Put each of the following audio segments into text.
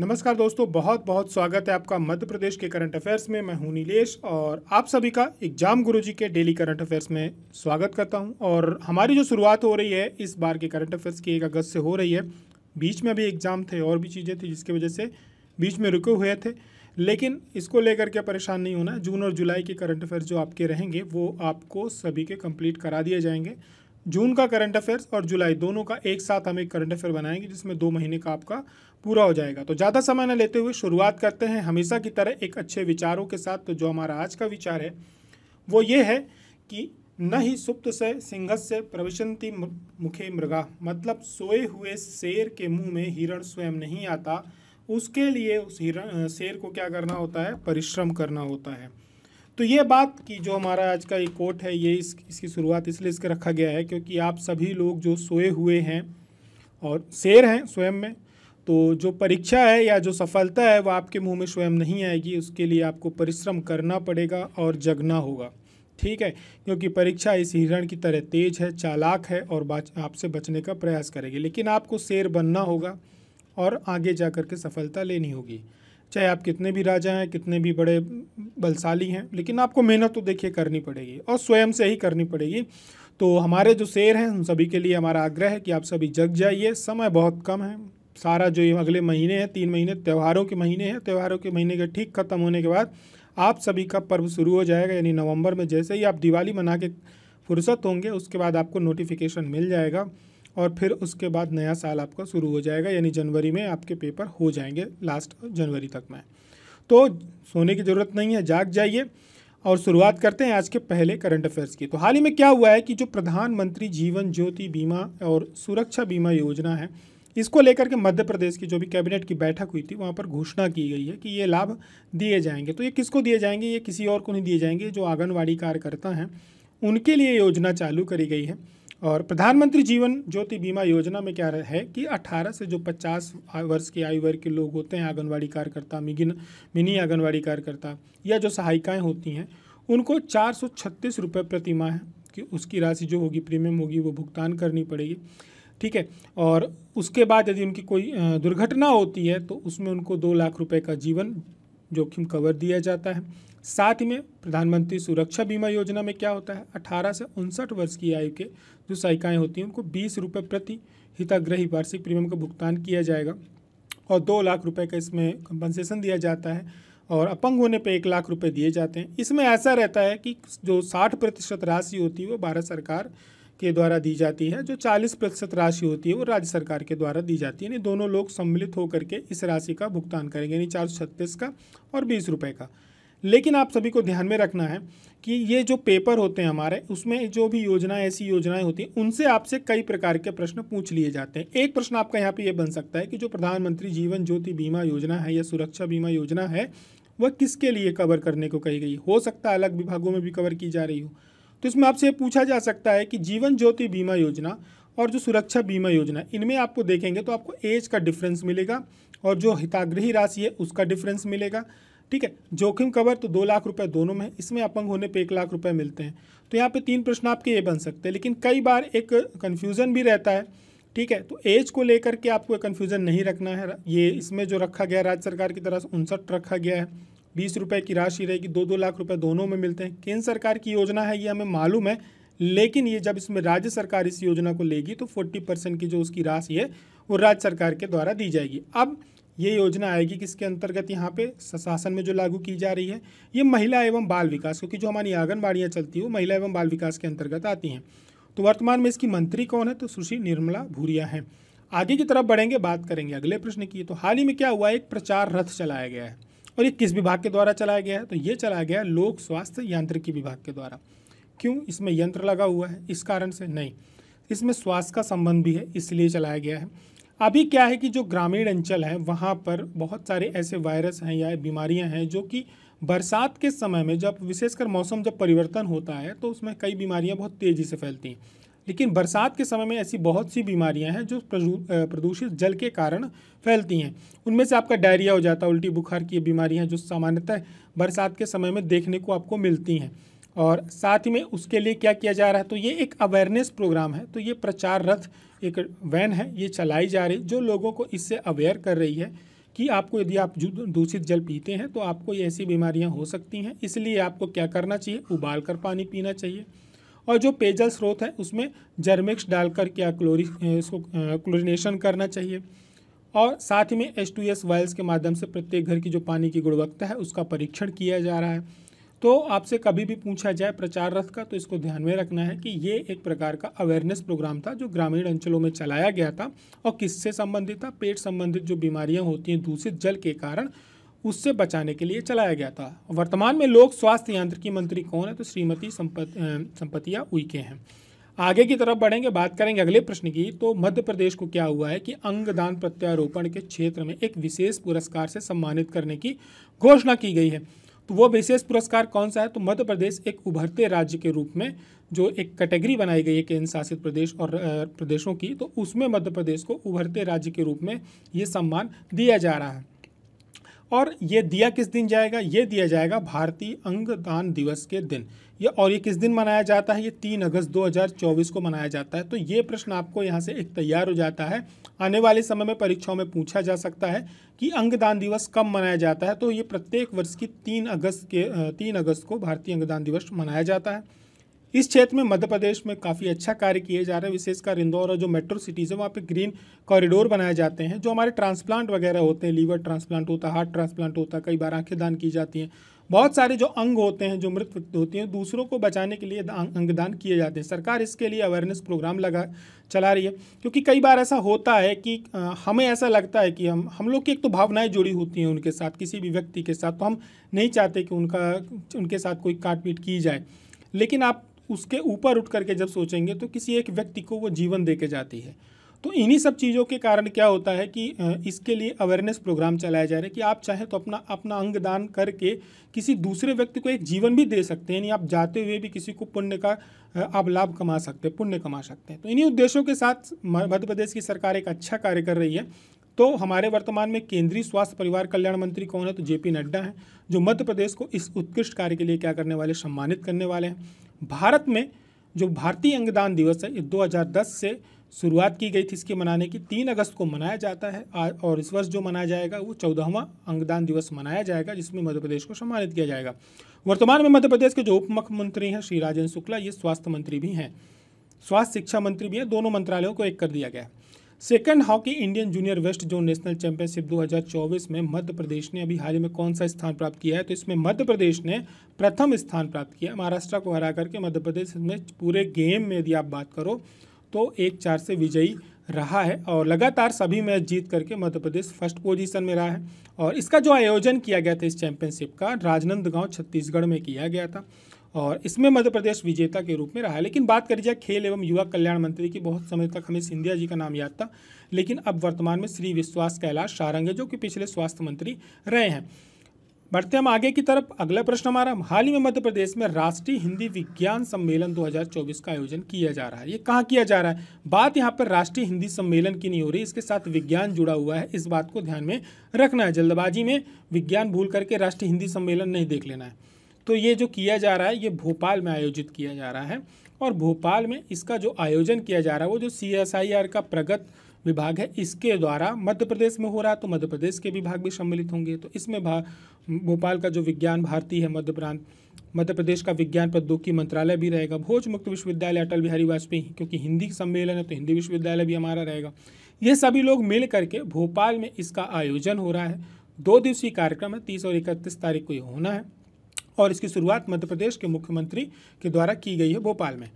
नमस्कार दोस्तों बहुत बहुत स्वागत है आपका मध्य प्रदेश के करंट अफेयर्स में मैं हूं नीलेश और आप सभी का एग्जाम गुरुजी के डेली करंट अफेयर्स में स्वागत करता हूं और हमारी जो शुरुआत हो रही है इस बार के करंट अफेयर्स की एक अगस्त से हो रही है बीच में भी एग्ज़ाम थे और भी चीज़ें थी जिसकी वजह से बीच में रुके हुए थे लेकिन इसको लेकर के परेशान नहीं होना जून और जुलाई के करंट अफेयर्स जो आपके रहेंगे वो आपको सभी के कंप्लीट करा दिए जाएंगे जून का करंट अफेयर्स और जुलाई दोनों का एक साथ हम एक करंट अफेयर बनाएंगे जिसमें दो महीने का आपका पूरा हो जाएगा तो ज़्यादा समय न लेते हुए शुरुआत करते हैं हमेशा की तरह एक अच्छे विचारों के साथ तो जो हमारा आज का विचार है वो ये है कि न ही सुप्त से सिंह से प्रविशंति मुखे मृगा मतलब सोए हुए शेर के मुंह में हिरण स्वयं नहीं आता उसके लिए उस हिरण शेर को क्या करना होता है परिश्रम करना होता है तो ये बात की जो हमारा आज का ये कोट है ये इस इसकी शुरुआत इसलिए इसका रखा गया है क्योंकि आप सभी लोग जो सोए हुए हैं और शेर हैं स्वयं में तो जो परीक्षा है या जो सफलता है वह आपके मुंह में स्वयं नहीं आएगी उसके लिए आपको परिश्रम करना पड़ेगा और जगना होगा ठीक है क्योंकि परीक्षा इस हिरण की तरह तेज है चालाक है और आपसे बचने का प्रयास करेगी लेकिन आपको शेर बनना होगा और आगे जा कर के सफलता लेनी होगी चाहे आप कितने भी राजा हैं कितने भी बड़े बलशाली हैं लेकिन आपको मेहनत तो देखिए करनी पड़ेगी और स्वयं से ही करनी पड़ेगी तो हमारे जो शेर हैं उन सभी के लिए हमारा आग्रह है कि आप सभी जग जाइए समय बहुत कम है सारा जो ये अगले महीने हैं तीन महीने त्यौहारों के महीने हैं त्यौहारों के महीने के ठीक खत्म होने के बाद आप सभी का पर्व शुरू हो जाएगा यानी नवंबर में जैसे ही आप दिवाली मना के फुर्सत होंगे उसके बाद आपको नोटिफिकेशन मिल जाएगा और फिर उसके बाद नया साल आपका शुरू हो जाएगा यानी जनवरी में आपके पेपर हो जाएंगे लास्ट जनवरी तक में तो सोने की ज़रूरत नहीं है जाग जाइए और शुरुआत करते हैं आज के पहले करंट अफेयर्स की तो हाल ही में क्या हुआ है कि जो प्रधानमंत्री जीवन ज्योति बीमा और सुरक्षा बीमा योजना है इसको लेकर के मध्य प्रदेश की जो भी कैबिनेट की बैठक हुई थी वहाँ पर घोषणा की गई है कि ये लाभ दिए जाएंगे तो ये किसको दिए जाएंगे ये किसी और को नहीं दिए जाएंगे जो आंगनवाड़ी कार्यकर्ता हैं उनके लिए योजना चालू करी गई है और प्रधानमंत्री जीवन ज्योति बीमा योजना में क्या है कि 18 से जो 50 वर्ष की आयु वर्ग के लोग होते हैं आंगनबाड़ी कार्यकर्ता मिगिन मिनी आंगनबाड़ी कार्यकर्ता या जो सहायिकाएं होती हैं उनको चार सौ छत्तीस रुपये प्रतिमाह कि उसकी राशि जो होगी प्रीमियम होगी वो भुगतान करनी पड़ेगी ठीक है और उसके बाद यदि उनकी कोई दुर्घटना होती है तो उसमें उनको दो लाख रुपए का जीवन जोखिम कवर दिया जाता है साथ ही में प्रधानमंत्री सुरक्षा बीमा योजना में क्या होता है 18 से उनसठ वर्ष की आयु के जो सहायिकाएँ होती हैं उनको बीस रुपये प्रति हिताग्रही वार्षिक प्रीमियम का भुगतान किया जाएगा और दो लाख रुपये का इसमें कंपनसेशन दिया जाता है और अपंग होने पे एक लाख रुपए दिए जाते हैं इसमें ऐसा रहता है कि जो साठ प्रतिशत राशि होती है वो भारत सरकार के द्वारा दी जाती है जो 40 प्रतिशत राशि होती है वो राज्य सरकार के द्वारा दी जाती है यानी दोनों लोग सम्मिलित होकर के इस राशि का भुगतान करेंगे यानी चार का और बीस रुपये का लेकिन आप सभी को ध्यान में रखना है कि ये जो पेपर होते हैं हमारे उसमें जो भी योजनाएं ऐसी योजनाएं होती हैं उनसे आपसे कई प्रकार के प्रश्न पूछ लिए जाते हैं एक प्रश्न आपका यहाँ पे ये बन सकता है कि जो प्रधानमंत्री जीवन ज्योति बीमा योजना है या सुरक्षा बीमा योजना है वह किसके लिए कवर करने को कही गई हो सकता है अलग विभागों में भी कवर की जा रही हो तो इसमें आपसे पूछा जा सकता है कि जीवन ज्योति बीमा योजना और जो सुरक्षा बीमा योजना इनमें आपको देखेंगे तो आपको एज का डिफरेंस मिलेगा और जो हिताग्रही राशि है उसका डिफरेंस मिलेगा ठीक है जोखिम कवर तो दो लाख रुपए दोनों में इसमें अपंग होने पे एक लाख रुपए मिलते हैं तो यहाँ पे तीन प्रश्न आपके ये बन सकते हैं लेकिन कई बार एक कन्फ्यूज़न भी रहता है ठीक है तो एज को लेकर के आपको कन्फ्यूज़न नहीं रखना है ये इसमें जो रखा गया राज्य सरकार की तरफ से उनसठ रखा गया है बीस रुपये की राशि रहेगी दो दो लाख रुपये दोनों में मिलते हैं केंद्र सरकार की योजना है ये हमें मालूम है लेकिन ये जब इसमें राज्य सरकार इस योजना को लेगी तो फोर्टी परसेंट की जो उसकी राशि है वो राज्य सरकार के द्वारा दी जाएगी अब ये योजना आएगी किसके अंतर्गत यहाँ पे शासन में जो लागू की जा रही है ये महिला एवं बाल विकास क्योंकि जो हमारी आंगनबाड़ियाँ चलती है वो महिला एवं बाल विकास के अंतर्गत आती हैं तो वर्तमान में इसकी मंत्री कौन है तो सुशील निर्मला भूरिया हैं आगे की तरफ बढ़ेंगे बात करेंगे अगले प्रश्न की तो हाल ही में क्या हुआ एक प्रचार रथ चलाया गया है और ये किस विभाग के द्वारा चलाया गया है तो ये चलाया गया लोक स्वास्थ्य यांत्रिकी विभाग के द्वारा क्यों इसमें यंत्र लगा हुआ है इस कारण से नहीं इसमें स्वास्थ्य का संबंध भी है इसलिए चलाया गया है अभी क्या है कि जो ग्रामीण अंचल है वहाँ पर बहुत सारे ऐसे वायरस हैं या बीमारियाँ हैं जो कि बरसात के समय में जब विशेषकर मौसम जब परिवर्तन होता है तो उसमें कई बीमारियाँ बहुत तेज़ी से फैलती हैं लेकिन बरसात के समय में ऐसी बहुत सी बीमारियां हैं जो प्रदूषित जल के कारण फैलती हैं उनमें से आपका डायरिया हो जाता है उल्टी बुखार की बीमारियां जो सामान्यतः बरसात के समय में देखने को आपको मिलती हैं और साथ ही में उसके लिए क्या किया जा रहा है तो ये एक अवेयरनेस प्रोग्राम है तो ये प्रचार रथ एक वैन है ये चलाई जा रही जो लोगों को इससे अवेयर कर रही है कि आपको यदि आप दूषित जल पीते हैं तो आपको ये ऐसी बीमारियां हो सकती हैं इसलिए आपको क्या करना चाहिए उबाल कर पानी पीना चाहिए और जो पेयजल स्रोत है उसमें जर्मिक्स डालकर क्या क्लोरी क्लोरिनेशन करना चाहिए और साथ ही में एच टू एस वायल्स के माध्यम से प्रत्येक घर की जो पानी की गुणवत्ता है उसका परीक्षण किया जा रहा है तो आपसे कभी भी पूछा जाए प्रचार रथ का तो इसको ध्यान में रखना है कि ये एक प्रकार का अवेयरनेस प्रोग्राम था जो ग्रामीण अंचलों में चलाया गया था और किससे संबंधित था पेट संबंधित जो बीमारियां होती हैं दूषित जल के कारण उससे बचाने के लिए चलाया गया था वर्तमान में लोक स्वास्थ्य यांत्रिकी मंत्री कौन है तो श्रीमती संपतिया उइके हैं आगे की तरफ बढ़ेंगे बात करेंगे अगले प्रश्न की तो मध्य प्रदेश को क्या हुआ है कि अंगदान प्रत्यारोपण के क्षेत्र में एक विशेष पुरस्कार से सम्मानित करने की घोषणा की गई है तो वो विशेष पुरस्कार कौन सा है तो मध्य प्रदेश एक उभरते राज्य के रूप में जो एक कैटेगरी बनाई गई है केंद्र शासित प्रदेश और प्रदेशों की तो उसमें मध्य प्रदेश को उभरते राज्य के रूप में ये सम्मान दिया जा रहा है और ये दिया किस दिन जाएगा ये दिया जाएगा भारतीय अंगदान दिवस के दिन ये और ये किस दिन मनाया जाता है ये तीन अगस्त 2024 को मनाया जाता है तो ये प्रश्न आपको यहाँ से एक तैयार हो जाता है आने वाले समय में परीक्षाओं में पूछा जा सकता है कि अंगदान दिवस कब मनाया जाता है तो ये प्रत्येक वर्ष की तीन अगस्त के तीन अगस्त को भारतीय अंगदान दिवस मनाया जाता है इस क्षेत्र में मध्य प्रदेश में काफ़ी अच्छा कार्य किए जा रहे हैं विशेषकर इंदौर और जो मेट्रो सिटीज़ है वहाँ पे ग्रीन कॉरिडोर बनाए जाते हैं जो हमारे ट्रांसप्लांट वगैरह होते हैं लीवर ट्रांसप्लांट होता है हार्ट ट्रांसप्लांट होता है कई बार आँखें दान की जाती हैं बहुत सारे जो अंग होते हैं जो मृत होती हैं दूसरों को बचाने के लिए अंगदान किए जाते हैं सरकार इसके लिए अवेयरनेस प्रोग्राम लगा चला रही है क्योंकि कई बार ऐसा होता है कि हमें ऐसा लगता है कि हम हम लोग की एक तो भावनाएं जुड़ी होती हैं उनके साथ किसी भी व्यक्ति के साथ तो हम नहीं चाहते कि उनका उनके साथ कोई काट पीट की जाए लेकिन आप उसके ऊपर उठ करके जब सोचेंगे तो किसी एक व्यक्ति को वो जीवन दे के जाती है तो इन्हीं सब चीज़ों के कारण क्या होता है कि इसके लिए अवेयरनेस प्रोग्राम चलाया जा रहा है कि आप चाहे तो अपना अपना अंग दान करके किसी दूसरे व्यक्ति को एक जीवन भी दे सकते हैं यानी आप जाते हुए भी किसी को पुण्य का आप लाभ कमा सकते हैं पुण्य कमा सकते हैं तो इन्हीं उद्देश्यों के साथ मध्य प्रदेश की सरकार एक अच्छा कार्य कर रही है तो हमारे वर्तमान में केंद्रीय स्वास्थ्य परिवार कल्याण मंत्री कौन है तो जेपी नड्डा हैं जो मध्य प्रदेश को इस उत्कृष्ट कार्य के लिए क्या करने वाले सम्मानित करने वाले हैं भारत में जो भारतीय अंगदान दिवस है ये 2010 से शुरुआत की गई थी इसके मनाने की तीन अगस्त को मनाया जाता है और इस वर्ष जो मनाया जाएगा वो चौदहवा अंगदान दिवस मनाया जाएगा जिसमें मध्य प्रदेश को सम्मानित किया जाएगा वर्तमान में मध्य प्रदेश के जो उप मुख्यमंत्री हैं श्री राजेंद्र शुक्ला ये स्वास्थ्य मंत्री भी हैं स्वास्थ्य शिक्षा मंत्री भी हैं दोनों मंत्रालयों को एक कर दिया गया है second hockey Indian junior west zone national championship 2024 में मध्य प्रदेश ने अभी हाल ही में कौन सा स्थान प्राप्त किया है तो इसमें मध्य प्रदेश ने प्रथम स्थान प्राप्त किया महाराष्ट्र को हरा करके मध्य प्रदेश में पूरे गेम में यदि आप बात करो तो एक चार से विजयी रहा है और लगातार सभी मैच जीत करके मध्य प्रदेश फर्स्ट पोजीशन में रहा है और इसका जो आयोजन किया गया था इस चैंपियनशिप का राजनंदगांव छत्तीसगढ़ में किया गया था और इसमें मध्य प्रदेश विजेता के रूप में रहा लेकिन बात करी जाए खेल एवं युवा कल्याण मंत्री की बहुत समय तक हमें सिंधिया जी का नाम याद था लेकिन अब वर्तमान में श्री विश्वास कैलाश सारंग है जो कि पिछले स्वास्थ्य मंत्री रहे हैं बढ़ते हम आगे की तरफ अगला प्रश्न हमारा हाल ही में मध्य प्रदेश में राष्ट्रीय हिंदी विज्ञान सम्मेलन 2024 का आयोजन किया जा रहा है ये कहाँ किया जा रहा है बात यहाँ पर राष्ट्रीय हिंदी सम्मेलन की नहीं हो रही इसके साथ विज्ञान जुड़ा हुआ है इस बात को ध्यान में रखना है जल्दबाजी में विज्ञान भूल करके राष्ट्रीय हिंदी सम्मेलन नहीं देख लेना है तो ये जो किया जा रहा है ये भोपाल में आयोजित किया जा रहा है और भोपाल में इसका जो आयोजन किया जा रहा है वो जो सी का प्रगत विभाग है इसके द्वारा मध्य प्रदेश में हो रहा है तो मध्य प्रदेश के विभाग भी सम्मिलित होंगे तो इसमें भोपाल का जो विज्ञान भारती है मध्य प्रांत मध्य प्रदेश का विज्ञान प्रौद्योगिकी मंत्रालय भी रहेगा भोज मुक्त विश्वविद्यालय अटल बिहारी वाजपेयी क्योंकि हिंदी सम्मेलन है तो हिंदी विश्वविद्यालय भी हमारा रहेगा ये सभी लोग मिल करके भोपाल में इसका आयोजन हो रहा है दो दिवसीय कार्यक्रम है तीस और इकतीस तारीख को ये होना है और इसकी शुरुआत मध्य प्रदेश के मुख्यमंत्री के द्वारा की गई है भोपाल में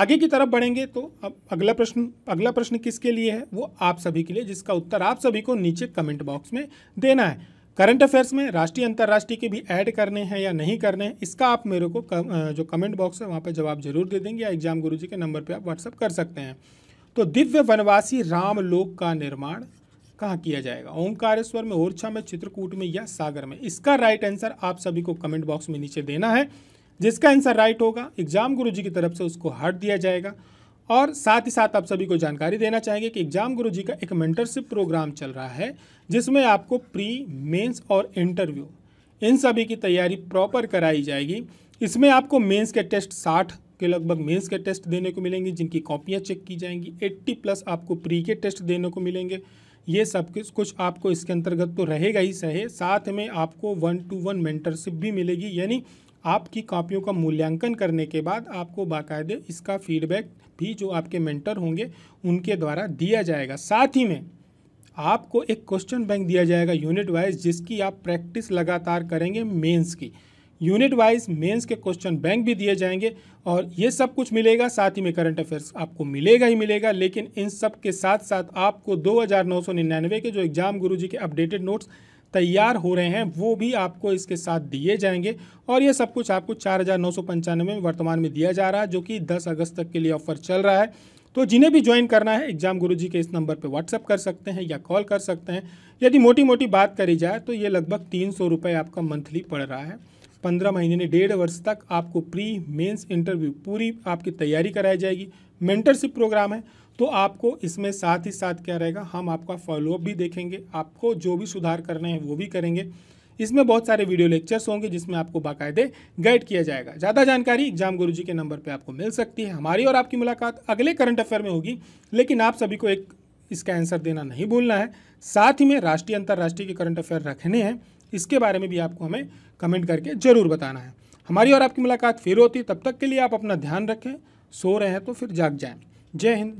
आगे की तरफ बढ़ेंगे तो अब अगला प्रश्न अगला प्रश्न किसके लिए है वो आप सभी के लिए जिसका उत्तर आप सभी को नीचे कमेंट बॉक्स में देना है करंट अफेयर्स में राष्ट्रीय अंतर्राष्ट्रीय के भी ऐड करने हैं या नहीं करने हैं इसका आप मेरे को कम, जो कमेंट बॉक्स है वहाँ पर जवाब जरूर दे देंगे या एग्जाम गुरु जी के नंबर पर आप व्हाट्सअप कर सकते हैं तो दिव्य वनवासी राम लोक का निर्माण कहाँ किया जाएगा ओंकारेश्वर में ओरछा में चित्रकूट में या सागर में इसका राइट आंसर आप सभी को कमेंट बॉक्स में नीचे देना है जिसका आंसर राइट होगा एग्जाम गुरु जी की तरफ से उसको हार्ट दिया जाएगा और साथ ही साथ आप सभी को जानकारी देना चाहेंगे कि एग्जाम गुरु जी का एक मेंटरशिप प्रोग्राम चल रहा है जिसमें आपको प्री मेंस और इंटरव्यू इन सभी की तैयारी प्रॉपर कराई जाएगी इसमें आपको मेंस के टेस्ट साठ के लगभग मेंस के टेस्ट देने को मिलेंगे जिनकी कॉपियाँ चेक की जाएंगी 80 प्लस आपको प्री के टेस्ट देने को मिलेंगे ये सब कुछ कुछ आपको इसके अंतर्गत तो रहेगा ही सहे साथ में आपको वन टू वन मेंटरशिप भी मिलेगी यानी आपकी कॉपियों का मूल्यांकन करने के बाद आपको बाकायदे इसका फीडबैक भी जो आपके मेंटर होंगे उनके द्वारा दिया जाएगा साथ ही में आपको एक क्वेश्चन बैंक दिया जाएगा यूनिट वाइज जिसकी आप प्रैक्टिस लगातार करेंगे मेंस की यूनिट वाइज मेंस के क्वेश्चन बैंक भी दिए जाएंगे और ये सब कुछ मिलेगा साथ ही में करंट अफेयर्स आपको मिलेगा ही मिलेगा लेकिन इन सब के साथ साथ आपको 2999 के जो एग्ज़ाम गुरु जी के अपडेटेड नोट्स तैयार हो रहे हैं वो भी आपको इसके साथ दिए जाएंगे और ये सब कुछ आपको चार में वर्तमान में दिया जा रहा है जो कि दस अगस्त तक के लिए ऑफर चल रहा है तो जिन्हें भी ज्वाइन करना है एग्जाम गुरु जी के इस नंबर पर व्हाट्सअप कर सकते हैं या कॉल कर सकते हैं यदि मोटी मोटी बात करी जाए तो ये लगभग तीन सौ रुपये आपका मंथली पड़ रहा है पंद्रह महीने ने डेढ़ वर्ष तक आपको प्री मेंस इंटरव्यू पूरी आपकी तैयारी कराई जाएगी मेंटरशिप प्रोग्राम है तो आपको इसमें साथ ही साथ क्या रहेगा हम आपका फॉलोअप भी देखेंगे आपको जो भी सुधार करने हैं वो भी करेंगे इसमें बहुत सारे वीडियो लेक्चर्स होंगे जिसमें आपको बाकायदे गाइड किया जाएगा ज़्यादा जानकारी एग्जाम गुरु जी के नंबर पर आपको मिल सकती है हमारी और आपकी मुलाकात अगले करंट अफेयर में होगी लेकिन आप सभी को एक इसका आंसर देना नहीं भूलना है साथ ही में राष्ट्रीय अंतर्राष्ट्रीय के करंट अफेयर रखने हैं इसके बारे में भी आपको हमें कमेंट करके ज़रूर बताना है हमारी और आपकी मुलाकात फिर होती तब तक के लिए आप अपना ध्यान रखें सो रहे हैं तो फिर जाग जाए जय हिंद